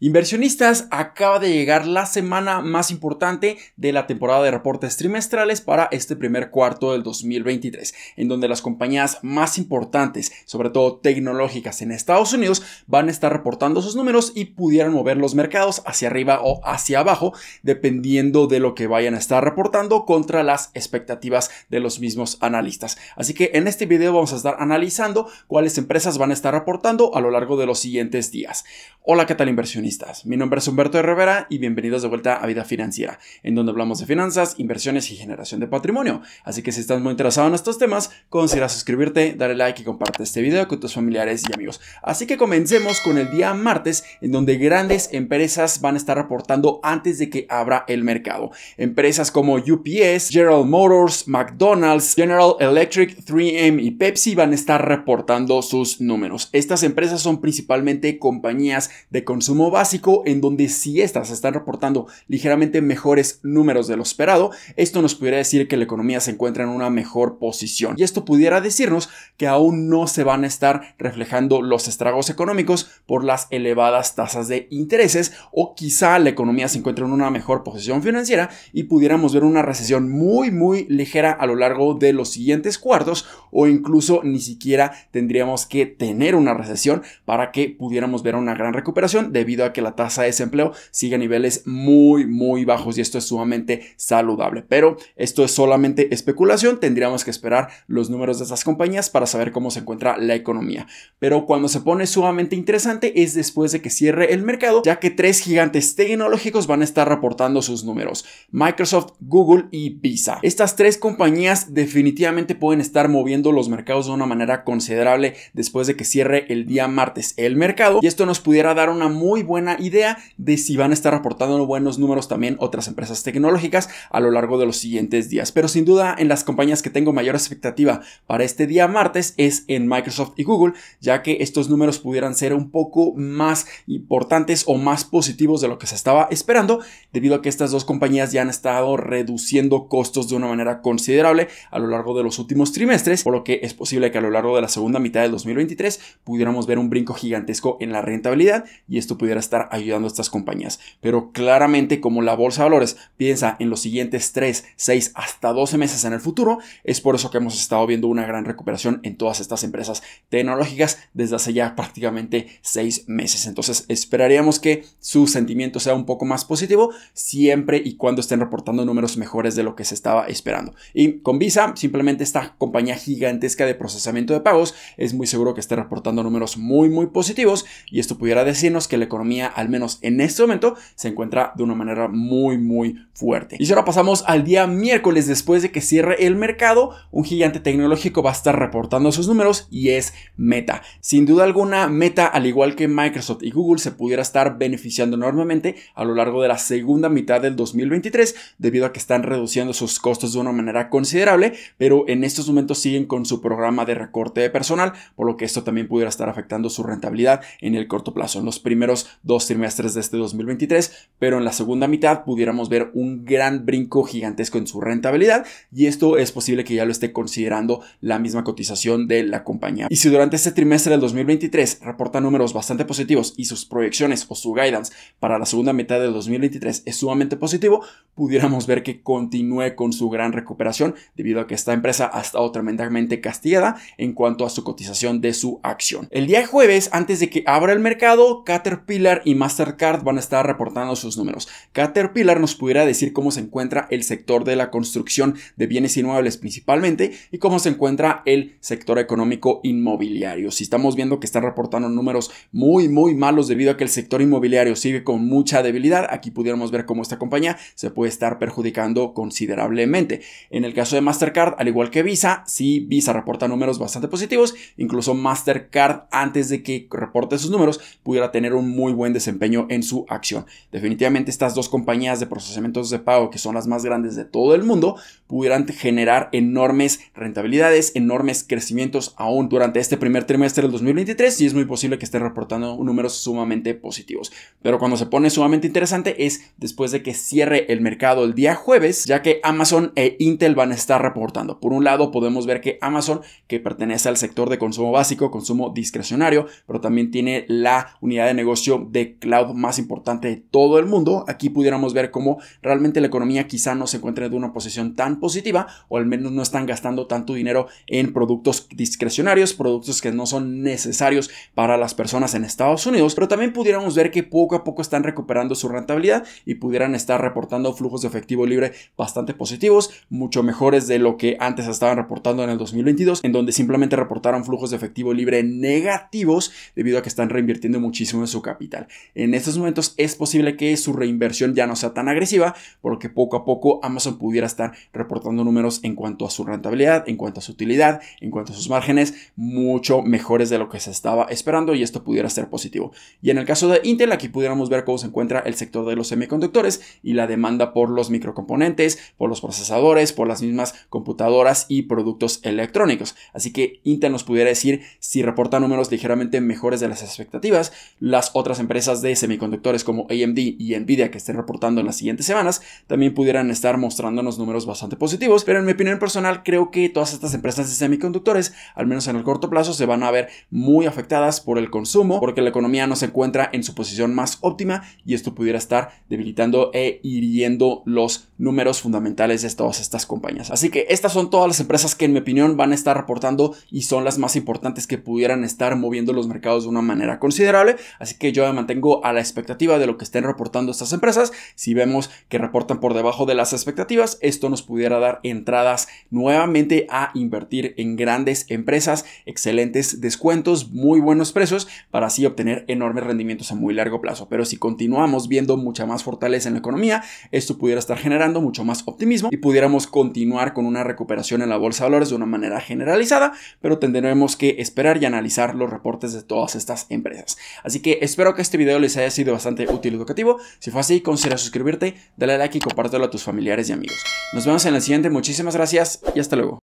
Inversionistas acaba de llegar la semana más importante de la temporada de reportes trimestrales para este primer cuarto del 2023, en donde las compañías más importantes, sobre todo tecnológicas en Estados Unidos, van a estar reportando sus números y pudieran mover los mercados hacia arriba o hacia abajo, dependiendo de lo que vayan a estar reportando contra las expectativas de los mismos analistas. Así que en este video vamos a estar analizando cuáles empresas van a estar reportando a lo largo de los siguientes días. Hola, ¿qué tal inversionistas? Mi nombre es Humberto de Rivera y bienvenidos de vuelta a Vida Financiera, en donde hablamos de finanzas, inversiones y generación de patrimonio. Así que si estás muy interesado en estos temas, considera suscribirte, darle like y compartir este video con tus familiares y amigos. Así que comencemos con el día martes, en donde grandes empresas van a estar reportando antes de que abra el mercado. Empresas como UPS, General Motors, McDonald's, General Electric, 3M y Pepsi van a estar reportando sus números. Estas empresas son principalmente compañías de consumo básico en donde si estas están reportando ligeramente mejores números de lo esperado, esto nos pudiera decir que la economía se encuentra en una mejor posición. Y esto pudiera decirnos que aún no se van a estar reflejando los estragos económicos por las elevadas tasas de intereses o quizá la economía se encuentra en una mejor posición financiera y pudiéramos ver una recesión muy muy ligera a lo largo de los siguientes cuartos o incluso ni siquiera tendríamos que tener una recesión para que pudiéramos ver una gran recuperación debido a que la tasa de desempleo sigue a niveles muy, muy bajos y esto es sumamente saludable. Pero esto es solamente especulación, tendríamos que esperar los números de esas compañías para saber cómo se encuentra la economía. Pero cuando se pone sumamente interesante es después de que cierre el mercado, ya que tres gigantes tecnológicos van a estar reportando sus números, Microsoft, Google y Visa. Estas tres compañías definitivamente pueden estar moviendo los mercados de una manera considerable después de que cierre el día martes el mercado y esto nos pudiera dar una muy buena buena idea de si van a estar reportando buenos números también otras empresas tecnológicas a lo largo de los siguientes días. Pero sin duda en las compañías que tengo mayor expectativa para este día martes es en Microsoft y Google, ya que estos números pudieran ser un poco más importantes o más positivos de lo que se estaba esperando, debido a que estas dos compañías ya han estado reduciendo costos de una manera considerable a lo largo de los últimos trimestres, por lo que es posible que a lo largo de la segunda mitad del 2023 pudiéramos ver un brinco gigantesco en la rentabilidad y esto pudiera estar ayudando a estas compañías. Pero claramente como la bolsa de valores piensa en los siguientes 3, 6, hasta 12 meses en el futuro, es por eso que hemos estado viendo una gran recuperación en todas estas empresas tecnológicas desde hace ya prácticamente 6 meses. Entonces esperaríamos que su sentimiento sea un poco más positivo siempre y cuando estén reportando números mejores de lo que se estaba esperando. Y con Visa, simplemente esta compañía gigantesca de procesamiento de pagos, es muy seguro que esté reportando números muy, muy positivos y esto pudiera decirnos que la economía al menos en este momento, se encuentra de una manera muy, muy fuerte. Y ahora pasamos al día miércoles después de que cierre el mercado, un gigante tecnológico va a estar reportando sus números y es Meta. Sin duda alguna, Meta, al igual que Microsoft y Google, se pudiera estar beneficiando enormemente a lo largo de la segunda mitad del 2023 debido a que están reduciendo sus costos de una manera considerable, pero en estos momentos siguen con su programa de recorte de personal, por lo que esto también pudiera estar afectando su rentabilidad en el corto plazo. En los primeros dos trimestres de este 2023, pero en la segunda mitad pudiéramos ver un gran brinco gigantesco en su rentabilidad y esto es posible que ya lo esté considerando la misma cotización de la compañía. Y si durante este trimestre del 2023 reporta números bastante positivos y sus proyecciones o su guidance para la segunda mitad del 2023 es sumamente positivo, pudiéramos ver que continúe con su gran recuperación debido a que esta empresa ha estado tremendamente castigada en cuanto a su cotización de su acción. El día jueves, antes de que abra el mercado, Caterpillar y Mastercard van a estar reportando sus números. Caterpillar nos pudiera decir cómo se encuentra el sector de la construcción de bienes inmuebles principalmente y cómo se encuentra el sector económico inmobiliario. Si estamos viendo que están reportando números muy, muy malos debido a que el sector inmobiliario sigue con mucha debilidad, aquí pudiéramos ver cómo esta compañía se puede estar perjudicando considerablemente. En el caso de Mastercard, al igual que Visa, si Visa reporta números bastante positivos, incluso Mastercard antes de que reporte sus números pudiera tener un muy buen desempeño en su acción. Definitivamente estas dos compañías de procesamientos de pago, que son las más grandes de todo el mundo, pudieran generar enormes rentabilidades, enormes crecimientos aún durante este primer trimestre del 2023 y es muy posible que esté reportando números sumamente positivos. Pero cuando se pone sumamente interesante es después de que cierre el mercado el día jueves, ya que Amazon e Intel van a estar reportando. Por un lado podemos ver que Amazon, que pertenece al sector de consumo básico, consumo discrecionario, pero también tiene la unidad de negocio de cloud más importante de todo el mundo, aquí pudiéramos ver cómo realmente la economía quizá no se encuentre en una posición tan positiva o al menos no están gastando tanto dinero en productos discrecionarios, productos que no son necesarios para las personas en Estados Unidos, pero también pudiéramos ver que poco a poco están recuperando su rentabilidad y pudieran estar reportando flujos de efectivo libre bastante positivos, mucho mejores de lo que antes estaban reportando en el 2022, en donde simplemente reportaron flujos de efectivo libre negativos debido a que están reinvirtiendo muchísimo de su capital. En estos momentos es posible que su reinversión ya no sea tan agresiva, porque poco a poco Amazon pudiera estar reportando números en cuanto a su rentabilidad, en cuanto a su utilidad, en cuanto a sus márgenes, mucho mejores de lo que se estaba esperando y esto pudiera ser positivo. Y en el caso de Intel, aquí pudiéramos ver cómo se encuentra el sector de los semiconductores y la demanda por los microcomponentes, por los procesadores, por las mismas computadoras y productos electrónicos. Así que Intel nos pudiera decir si reporta números ligeramente mejores de las expectativas, las otras empresas de semiconductores como AMD y Nvidia que estén reportando en las siguientes semanas también pudieran estar mostrándonos números bastante positivos, pero en mi opinión personal creo que todas estas empresas de semiconductores, al menos en el corto plazo, se van a ver muy afectadas por el consumo, porque la economía no se encuentra en su posición más óptima y esto pudiera estar debilitando e hiriendo los números fundamentales de todas estas compañías. Así que estas son todas las empresas que en mi opinión van a estar reportando y son las más importantes que pudieran estar moviendo los mercados de una manera considerable, así que yo mantengo a la expectativa de lo que estén reportando estas empresas. Si vemos que reportan por debajo de las expectativas, esto nos pudiera dar entradas nuevamente a invertir en grandes empresas, excelentes descuentos, muy buenos precios, para así obtener enormes rendimientos a muy largo plazo. Pero si continuamos viendo mucha más fortaleza en la economía, esto pudiera estar generando mucho más optimismo y pudiéramos continuar con una recuperación en la bolsa de valores de una manera generalizada, pero tendremos que esperar y analizar los reportes de todas estas empresas. Así que espero que este video les haya sido bastante útil y educativo. Si fue así, considera suscribirte, dale like y compártelo a tus familiares y amigos. Nos vemos en el siguiente, muchísimas gracias y hasta luego.